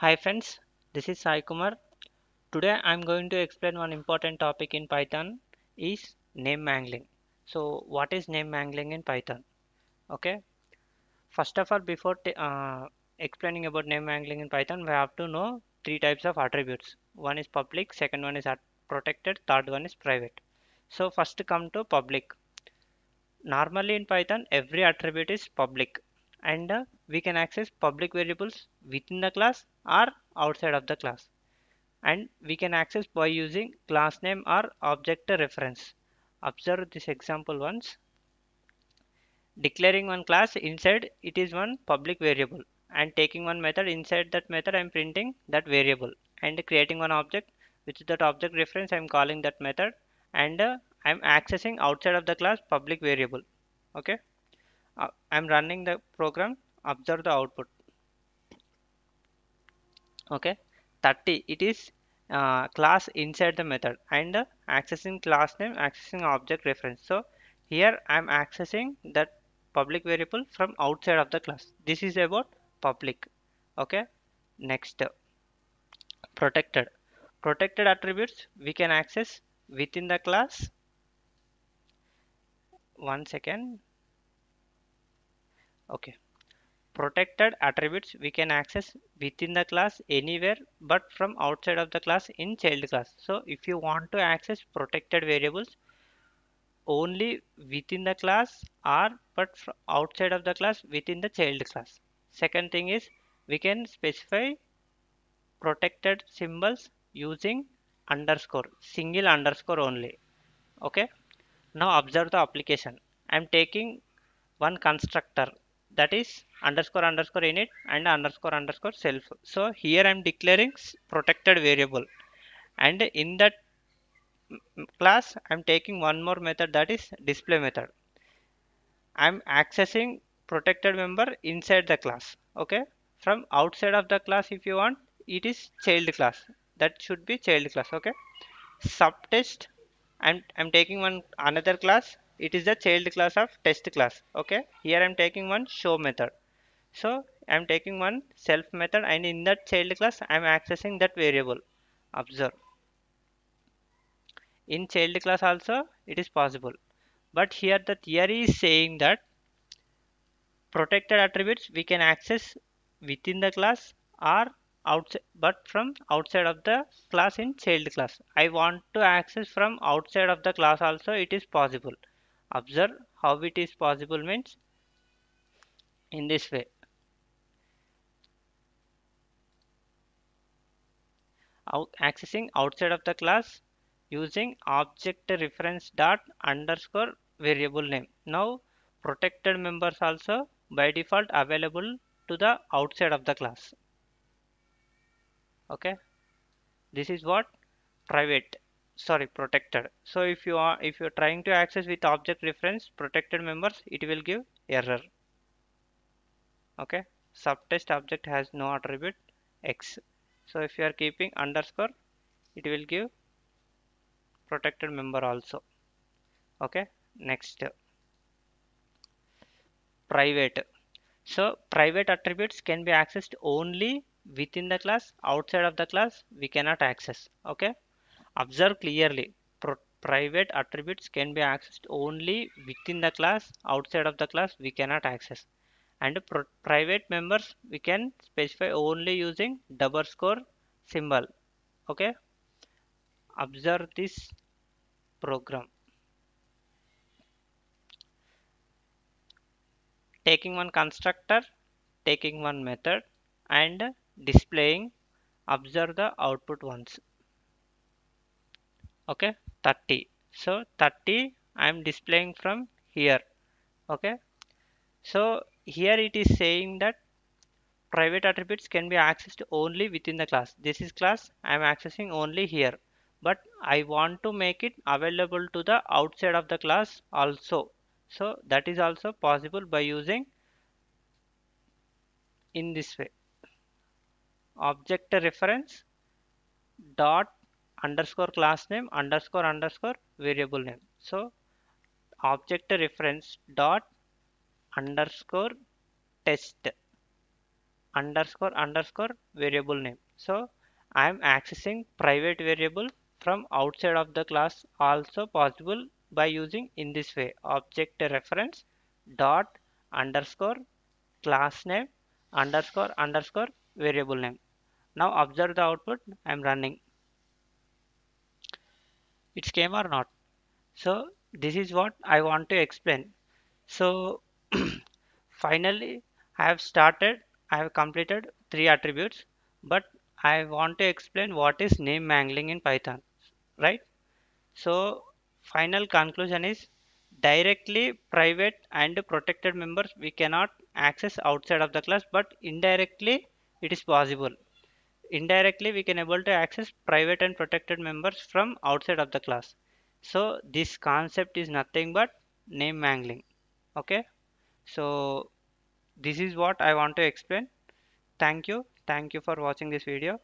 Hi friends, this is Sai Kumar. Today I'm going to explain one important topic in Python is name mangling. So what is name mangling in Python? Okay. First of all, before uh, explaining about name mangling in Python, we have to know three types of attributes. One is public, second one is protected, third one is private. So first come to public. Normally in Python, every attribute is public and uh, we can access public variables within the class or outside of the class and we can access by using class name or object reference observe this example once declaring one class inside it is one public variable and taking one method inside that method I'm printing that variable and creating one object which is that object reference I'm calling that method and uh, I'm accessing outside of the class public variable okay I'm running the program observe the output okay 30 it is uh, class inside the method and uh, accessing class name accessing object reference so here I'm accessing that public variable from outside of the class this is about public okay next uh, protected protected attributes we can access within the class one second okay protected attributes we can access within the class anywhere but from outside of the class in child class so if you want to access protected variables only within the class or but outside of the class within the child class second thing is we can specify protected symbols using underscore single underscore only okay now observe the application i'm taking one constructor that is underscore underscore init and underscore underscore self so here i'm declaring protected variable and in that class i'm taking one more method that is display method i'm accessing protected member inside the class okay from outside of the class if you want it is child class that should be child class okay subtest I'm, I'm taking one another class it is the child class of test class okay here i'm taking one show method so i'm taking one self method and in that child class i'm accessing that variable observe in child class also it is possible but here the theory is saying that protected attributes we can access within the class or outside but from outside of the class in child class i want to access from outside of the class also it is possible Observe how it is possible means in this way. Out accessing outside of the class using object reference dot underscore variable name. Now protected members also by default available to the outside of the class. Okay. This is what private sorry protected so if you are if you're trying to access with object reference protected members it will give error okay subtest object has no attribute x so if you are keeping underscore it will give protected member also okay next private so private attributes can be accessed only within the class outside of the class we cannot access okay Observe clearly, private attributes can be accessed only within the class, outside of the class we cannot access. And private members we can specify only using double score symbol. Okay. Observe this program. Taking one constructor, taking one method and displaying observe the output once okay 30 so 30 I am displaying from here okay so here it is saying that private attributes can be accessed only within the class this is class I am accessing only here but I want to make it available to the outside of the class also so that is also possible by using in this way object reference dot underscore class name underscore underscore variable name so object reference dot underscore test underscore underscore variable name so i am accessing private variable from outside of the class also possible by using in this way object reference dot underscore class name underscore underscore variable name now observe the output i am running it's came or not so this is what I want to explain so finally I have started I have completed three attributes but I want to explain what is name mangling in Python right so final conclusion is directly private and protected members we cannot access outside of the class but indirectly it is possible indirectly we can able to access private and protected members from outside of the class so this concept is nothing but name mangling okay so this is what i want to explain thank you thank you for watching this video